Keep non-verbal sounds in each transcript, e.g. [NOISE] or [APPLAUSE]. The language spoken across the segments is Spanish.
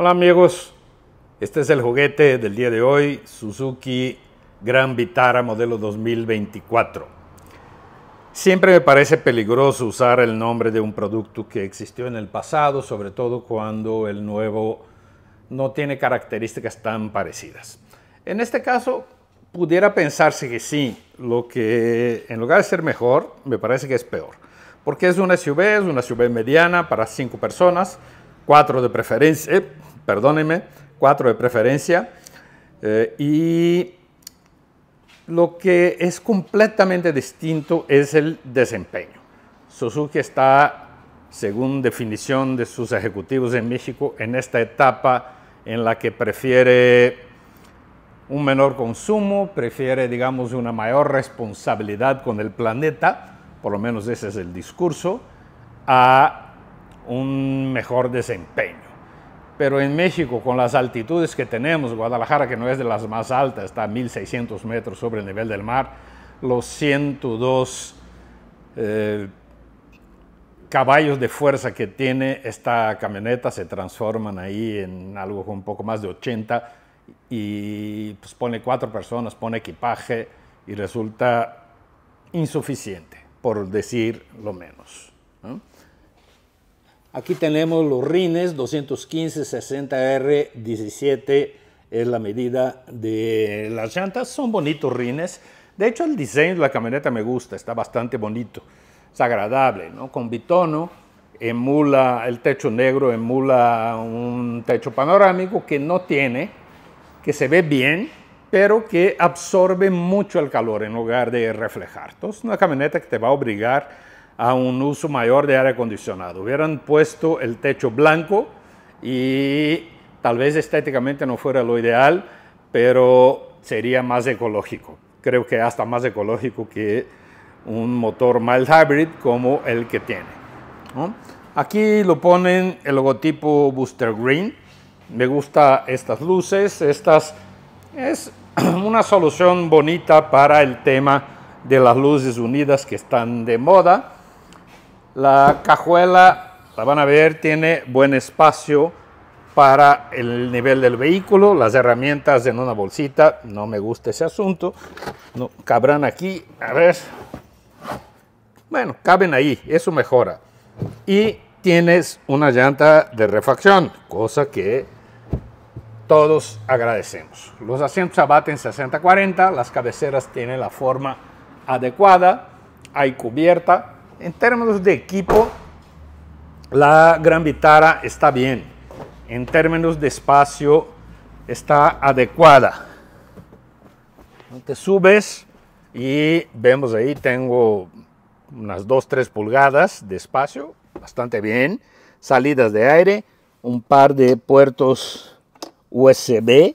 Hola amigos, este es el juguete del día de hoy, Suzuki Gran Vitara modelo 2024. Siempre me parece peligroso usar el nombre de un producto que existió en el pasado, sobre todo cuando el nuevo no tiene características tan parecidas. En este caso, pudiera pensarse que sí, lo que en lugar de ser mejor, me parece que es peor. Porque es una SUV, es una SUV mediana para cinco personas, cuatro de preferencia eh, perdónenme, cuatro de preferencia. Eh, y lo que es completamente distinto es el desempeño. Suzuki está, según definición de sus ejecutivos en México, en esta etapa en la que prefiere un menor consumo, prefiere, digamos, una mayor responsabilidad con el planeta, por lo menos ese es el discurso, a un mejor desempeño pero en México, con las altitudes que tenemos, Guadalajara, que no es de las más altas, está a 1600 metros sobre el nivel del mar, los 102 eh, caballos de fuerza que tiene esta camioneta se transforman ahí en algo con un poco más de 80 y pues, pone cuatro personas, pone equipaje y resulta insuficiente, por decir lo menos. ¿no? Aquí tenemos los rines 215-60R17 es la medida de las llantas. Son bonitos rines. De hecho, el diseño de la camioneta me gusta, está bastante bonito. Es agradable, ¿no? Con bitono, emula el techo negro, emula un techo panorámico que no tiene, que se ve bien, pero que absorbe mucho el calor en lugar de reflejar. Entonces, una camioneta que te va a obligar a un uso mayor de aire acondicionado. Hubieran puesto el techo blanco y tal vez estéticamente no fuera lo ideal, pero sería más ecológico. Creo que hasta más ecológico que un motor mild hybrid como el que tiene. Aquí lo ponen el logotipo Booster Green. Me gusta estas luces. Estas es [CLEARS THROAT] una solución bonita para el tema de las luces unidas que están de moda. La cajuela, la van a ver, tiene buen espacio para el nivel del vehículo, las herramientas en una bolsita, no me gusta ese asunto, cabrán aquí, a ver, bueno, caben ahí, eso mejora. Y tienes una llanta de refacción, cosa que todos agradecemos. Los asientos abaten 60-40, las cabeceras tienen la forma adecuada, hay cubierta, en términos de equipo, la Gran Vitara está bien. En términos de espacio, está adecuada. Te subes y vemos ahí, tengo unas 2-3 pulgadas de espacio, bastante bien. Salidas de aire, un par de puertos USB,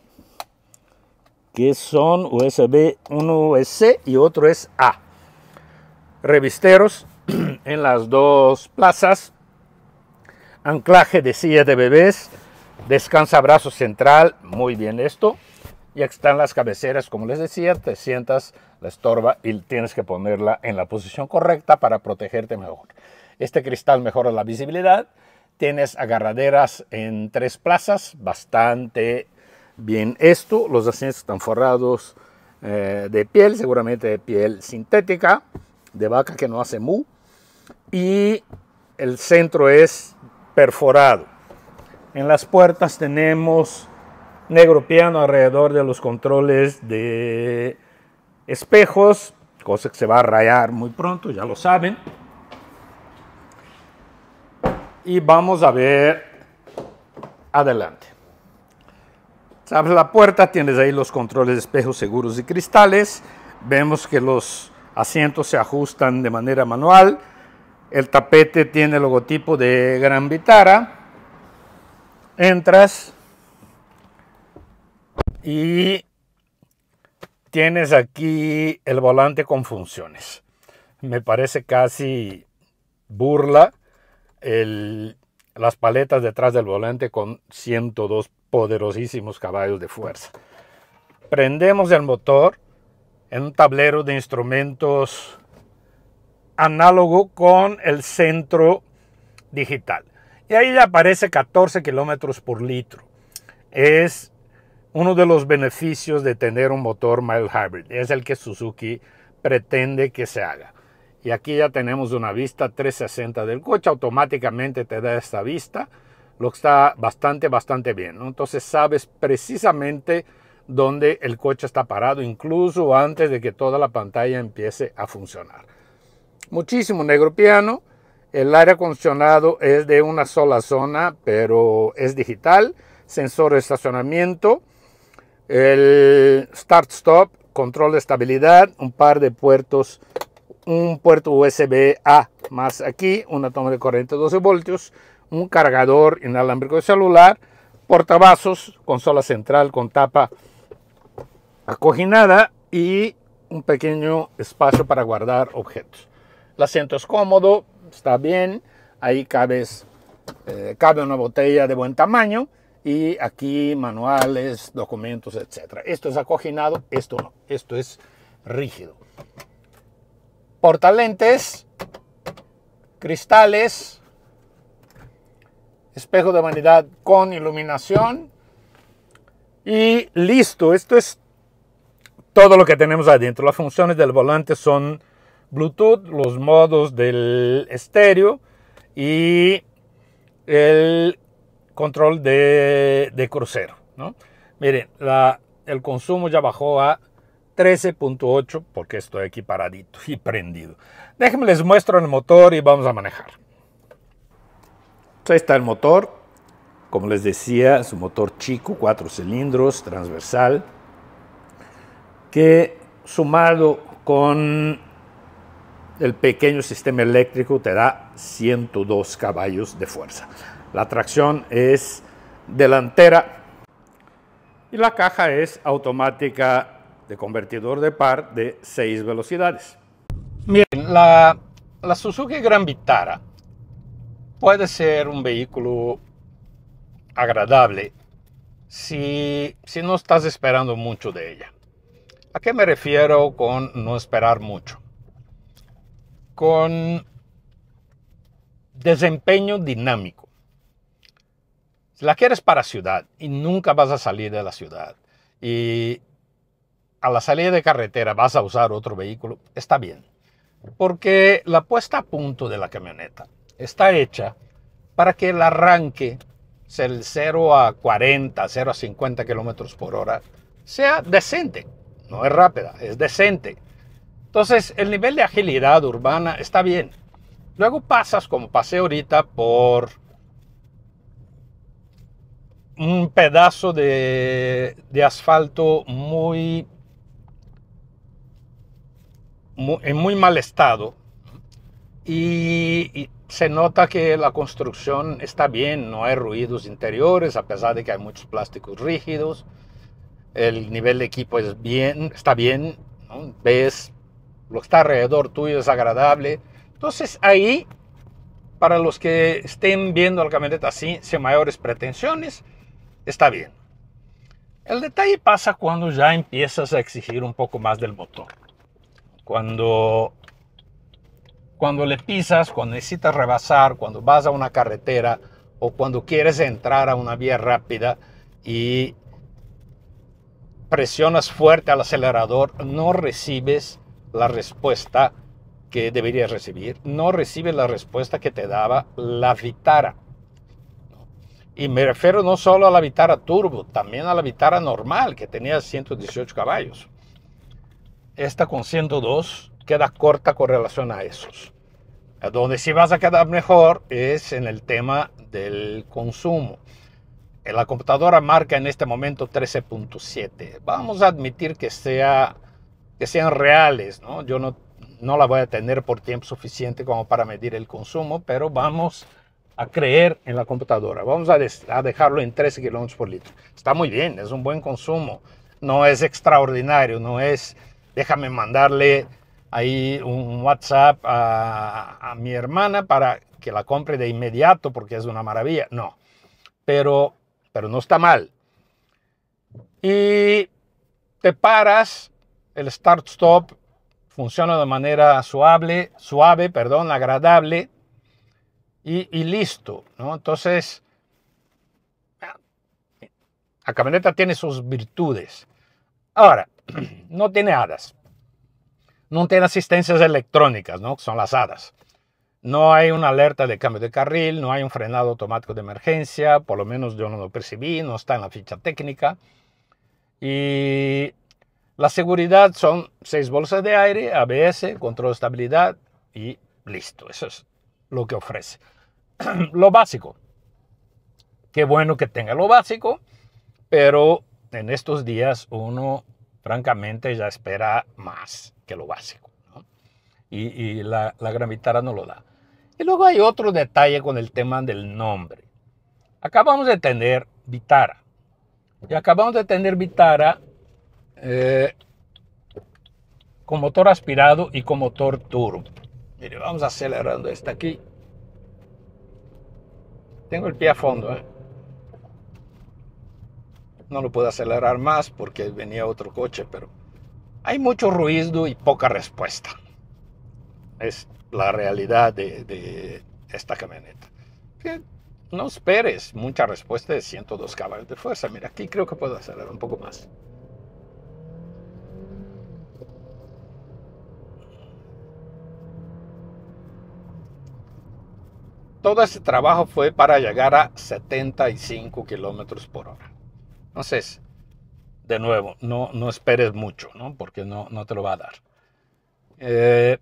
que son USB, 1 es C y otro es A. Revisteros, [CLEARS THROAT] en las dos plazas, anclaje de silla de bebés, descansa brazo central, muy bien esto. Y aquí están las cabeceras, como les decía, te sientas, la estorba y tienes que ponerla en la posición correcta para protegerte mejor. Este cristal mejora la visibilidad, tienes agarraderas en tres plazas, bastante bien esto, los asientos están forrados eh, de piel, seguramente de piel sintética, de vaca que no hace mu, y el centro es perforado. En las puertas tenemos negro piano alrededor de los controles de espejos, cosa que se va a rayar muy pronto, ya lo saben. Y vamos a ver adelante. Sabes la puerta, tienes ahí los controles de espejos seguros y cristales. Vemos que los asientos se ajustan de manera manual el tapete tiene el logotipo de Gran Vitara. Entras y tienes aquí el volante con funciones. Me parece casi burla las paletas detrás del volante con 102 poderosísimos caballos de fuerza. Prendemos el motor en un tablero de instrumentos análogo con el centro digital. Y ahí ya aparece 14 kilómetros por litro. Es uno de los beneficios de tener un motor mild hybrid. Es el que Suzuki pretende que se haga. Y aquí ya tenemos una vista 360 del coche. Automáticamente te da esta vista. Lo que está bastante, bastante bien. Entonces sabes precisamente dónde el coche está parado, incluso antes de que toda la pantalla empiece a funcionar muchísimo negro piano. El aire acondicionado es de una sola zona, pero es digital. Sensor de estacionamiento. El start-stop, control de estabilidad, un par de puertos, un puerto USB-A más aquí, una toma de corriente 12 voltios, un cargador inalámbrico de celular, portavasos, consola central con tapa acoginada y un pequeño espacio para guardar objetos. El asiento es cómodo, está bien. Ahí eh, cabe una botella de buen tamaño. Y aquí manuales, documentos, etc. Esto es acoginado, esto no. Esto es rígido. Portalentes, cristales, espejo de vanidad con iluminación. Y listo, esto es todo lo que tenemos adentro. Las funciones del volante son Bluetooth, los modos del estéreo y el control de, crucero. ¿no? Miren, el consumo ya bajó a 13.8 porque estoy aquí paradito y prendido. Déjenme les muestro el motor y vamos a manejar. Ahí está el motor. Como les decía, es un motor chico, cuatro cilindros, transversal, que sumado con el pequeño sistema eléctrico te da 102 caballos de fuerza. La tracción es delantera y la caja es automática de convertidor de par de 6 velocidades. Miren, la, Suzuki Gran Vitara puede ser un vehículo agradable si, si no estás esperando mucho de ella. ¿A qué me refiero con no esperar mucho? con desempeño dinámico. Si la quieres para ciudad y nunca vas a salir de la ciudad y a la salida de carretera vas a usar otro vehículo, está bien. Porque la puesta a punto de la camioneta está hecha para que el arranque, el 0 a 40, 0 a 50 kilómetros por hora, sea decente. No es rápida, es decente. Entonces, el nivel de agilidad urbana está bien. Luego pasas, como pasé ahorita, por un pedazo de, asfalto muy, en muy mal estado y, se nota que la construcción está bien, no hay ruidos interiores a pesar de que hay muchos plásticos rígidos, el nivel de equipo es bien, está bien, ves lo que está alrededor tuyo es agradable. Entonces ahí, para los que estén viendo al camioneta así, sin mayores pretensiones, está bien. El detalle pasa cuando ya empiezas a exigir un poco más del motor. Cuando, cuando le pisas, cuando necesitas rebasar, cuando vas a una carretera o cuando quieres entrar a una vía rápida y presionas fuerte al acelerador, no recibes la respuesta que deberías recibir, no recibe la respuesta que te daba la Vitara. Y me refiero no solo a la Vitara Turbo, también a la Vitara normal, que tenía 118 caballos. Esta con 102 queda corta con relación a esos. A donde sí vas a quedar mejor es en el tema del consumo. La computadora marca en este momento 13.7. Vamos a admitir que sea que sean reales, ¿no? Yo no, no la voy a tener por tiempo suficiente como para medir el consumo, pero vamos a creer en la computadora. Vamos a, dejarlo en 13 kilómetros por litro. Está muy bien, es un buen consumo. No es extraordinario, no es, déjame mandarle ahí un WhatsApp a, mi hermana para que la compre de inmediato porque es una maravilla. No, pero, pero no está mal. Y te paras el start-stop funciona de manera suave, suave, perdón, agradable y, y listo. ¿no? Entonces, la camioneta tiene sus virtudes. Ahora, [CLEARS THROAT] no tiene hadas. No tiene asistencias electrónicas, ¿no? Son las hadas. No hay una alerta de cambio de carril, no hay un frenado automático de emergencia, por lo menos yo no lo percibí, no está en la ficha técnica. Y la seguridad son seis bolsas de aire, ABS, control de estabilidad y listo. Eso es lo que ofrece. [CLEARS THROAT] lo básico. Qué bueno que tenga lo básico, pero en estos días uno francamente ya espera más que lo básico. Y, la, gran Vitara no lo da. Y luego hay otro detalle con el tema del nombre. Acabamos de tener Vitara. Y acabamos de tener Vitara eh, con motor aspirado y con motor turbo. Mire, vamos acelerando esta aquí. Tengo el pie a fondo. ¿eh? No lo puedo acelerar más porque venía otro coche, pero hay mucho ruido y poca respuesta. Es la realidad de, esta camioneta. no esperes mucha respuesta de 102 caballos de fuerza. Mira, aquí creo que puedo acelerar un poco más. todo ese trabajo fue para llegar a 75 kilómetros por hora. Entonces, de nuevo, no, no esperes mucho, ¿no? Porque no, no te lo va a dar. Eh,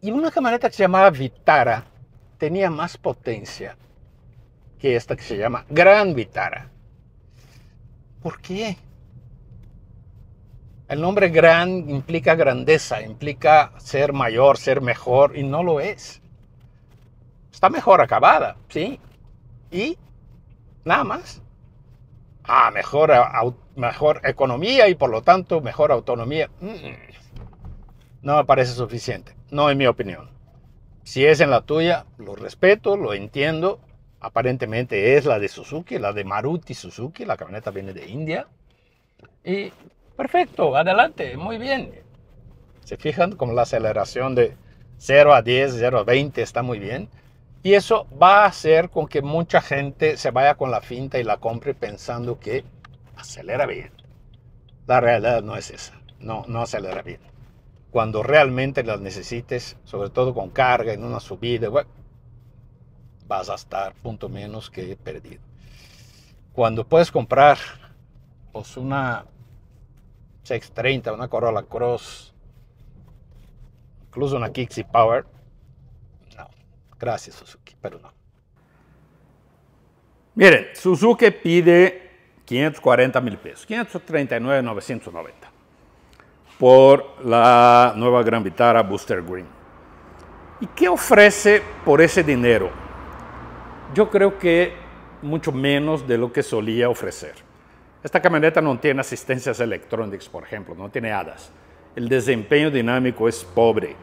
y una camioneta que se llamaba Vitara tenía más potencia que esta que se llama Gran Vitara. ¿Por qué? El nombre gran implica grandeza, implica ser mayor, ser mejor, y no lo es está mejor acabada, sí. Y nada más. Ah, mejor, mejor economía y por lo tanto mejor autonomía. Mm. no me parece suficiente, no en mi opinión. Si es en la tuya, lo respeto, lo entiendo. Aparentemente es la de Suzuki, la de Maruti Suzuki, la camioneta viene de India. Y perfecto, adelante, muy bien. ¿Se fijan como la aceleración de 0 a 10, 0 a 20 está muy bien? Y eso va a hacer con que mucha gente se vaya con la finta y la compre pensando que acelera bien. La realidad no es esa. No, no acelera bien. Cuando realmente las necesites, sobre todo con carga, en una subida, vas a estar punto menos que perdido. Cuando puedes comprar pues, una 630, una Corolla Cross, incluso una Kixi Power, Gracias, Suzuki, pero no. Miren, Suzuki pide 540 mil pesos, 539,990 por la nueva Gran Vitara Booster Green. ¿Y qué ofrece por ese dinero? Yo creo que mucho menos de lo que solía ofrecer. Esta camioneta no tiene asistencias electrónicas, por ejemplo, no tiene hadas. El desempeño dinámico es pobre.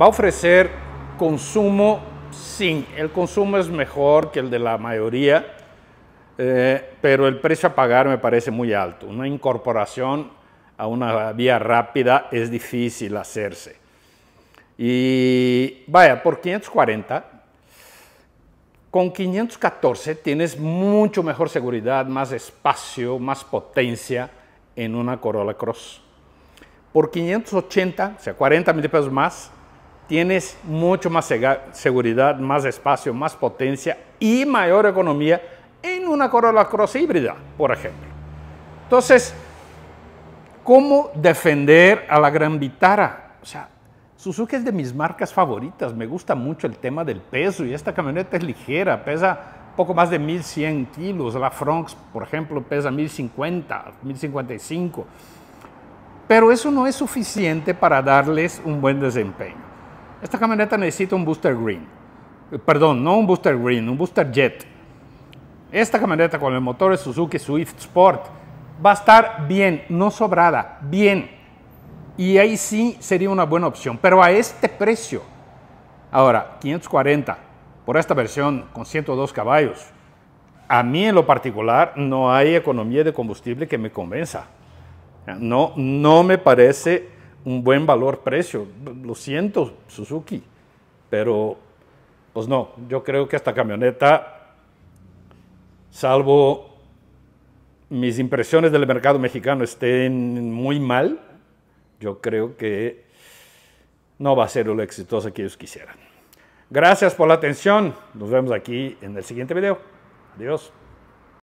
Va a ofrecer consumo sí, el consumo es mejor que el de la mayoría, eh, pero el precio a pagar me parece muy alto. Una incorporación a una vía rápida es difícil hacerse. Y vaya, por 540, con 514 tienes mucho mejor seguridad, más espacio, más potencia en una Corolla Cross. Por 580, o sea, 40 mil pesos más, tienes mucho más seguridad, más espacio, más potencia y mayor economía en una Corolla Cross híbrida, por ejemplo. Entonces, ¿cómo defender a la Gran Vitara? O sea, Suzuki es de mis marcas favoritas, me gusta mucho el tema del peso y esta camioneta es ligera, pesa poco más de 1100 kilos, la Fronx, por ejemplo, pesa 1050, 1055, pero eso no es suficiente para darles un buen desempeño. Esta camioneta necesita un booster green. Perdón, no un booster green, un booster jet. Esta camioneta con el motor de Suzuki Swift Sport va a estar bien, no sobrada, bien. Y ahí sí sería una buena opción, pero a este precio. Ahora, 540 por esta versión con 102 caballos. A mí en lo particular no hay economía de combustible que me convenza. No, no me parece un buen valor-precio. Lo siento, Suzuki, pero pues no, yo creo que esta camioneta, salvo mis impresiones del mercado mexicano estén muy mal, yo creo que no va a ser lo exitosa que ellos quisieran. Gracias por la atención. Nos vemos aquí en el siguiente video. Adiós.